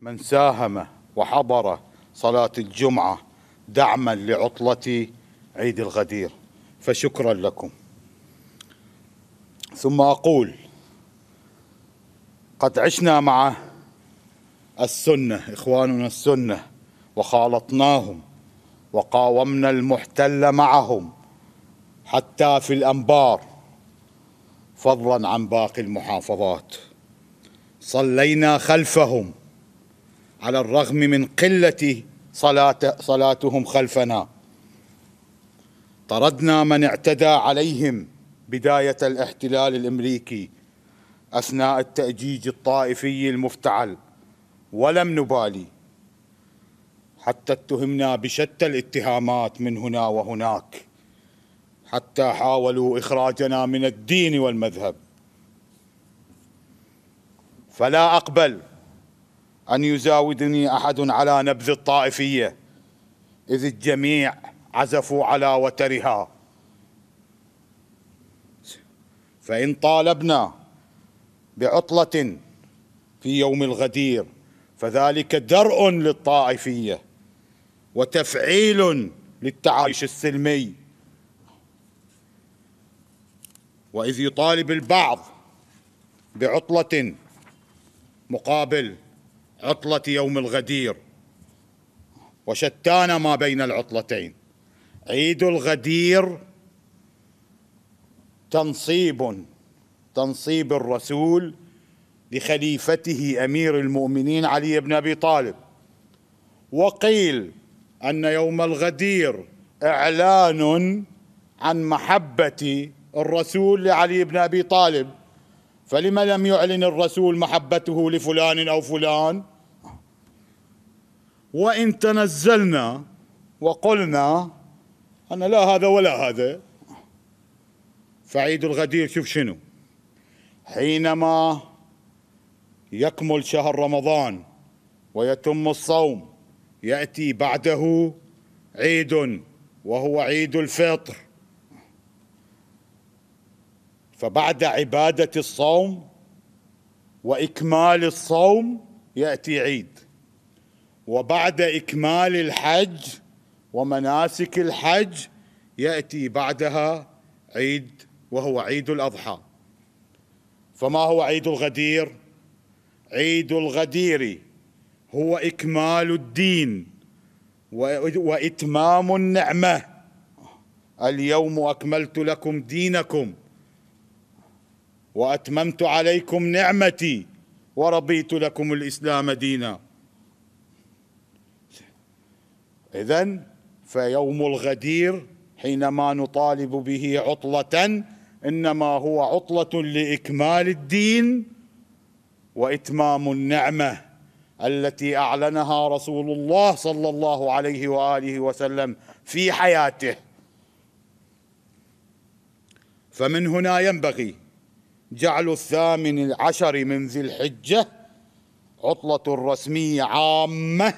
من ساهم وحضر صلاة الجمعة دعما لعطلة عيد الغدير فشكرا لكم ثم أقول قد عشنا مع السنة إخواننا السنة وخالطناهم وقاومنا المحتل معهم حتى في الأنبار فضلا عن باقي المحافظات صلينا خلفهم على الرغم من قلة صلاة صلاتهم خلفنا طردنا من اعتدى عليهم بداية الاحتلال الأمريكي أثناء التأجيج الطائفي المفتعل ولم نبالي حتى اتهمنا بشتى الاتهامات من هنا وهناك حتى حاولوا إخراجنا من الدين والمذهب فلا أقبل أن يزاودني أحد على نبذ الطائفية إذ الجميع عزفوا على وترها فإن طالبنا بعطلة في يوم الغدير فذلك درء للطائفية وتفعيل للتعايش السلمي وإذ يطالب البعض بعطلة مقابل عطلة يوم الغدير وشتان ما بين العطلتين عيد الغدير تنصيب تنصيب الرسول لخليفته امير المؤمنين علي بن ابي طالب وقيل ان يوم الغدير اعلان عن محبه الرسول لعلي بن ابي طالب فلما لم يعلن الرسول محبته لفلان او فلان وان تنزلنا وقلنا انا لا هذا ولا هذا فعيد الغدير شوف شنو حينما يكمل شهر رمضان ويتم الصوم ياتي بعده عيد وهو عيد الفطر فبعد عباده الصوم واكمال الصوم ياتي عيد وبعد اكمال الحج ومناسك الحج ياتي بعدها عيد وهو عيد الاضحى فما هو عيد الغدير عيد الغدير هو اكمال الدين واتمام النعمه اليوم اكملت لكم دينكم واتممت عليكم نعمتي ورضيت لكم الاسلام دينا اذا فيوم الغدير حينما نطالب به عطله انما هو عطله لاكمال الدين واتمام النعمه التي اعلنها رسول الله صلى الله عليه واله وسلم في حياته فمن هنا ينبغي جعل الثامن العشر من ذي الحجة عطلة رسمية عامة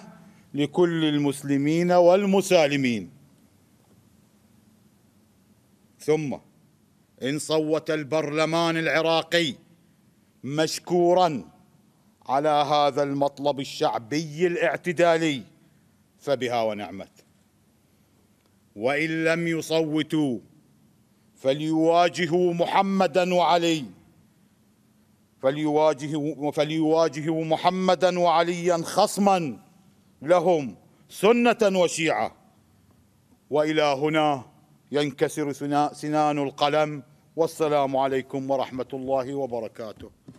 لكل المسلمين والمسالمين ثم إن صوت البرلمان العراقي مشكورا على هذا المطلب الشعبي الاعتدالي فبها ونعمت وإن لم يصوتوا فليواجهوا محمدا وعلي فليواجهوا فليواجهوا محمدا وعليا خصما لهم سنه وشيعه والى هنا ينكسر سنان القلم والسلام عليكم ورحمه الله وبركاته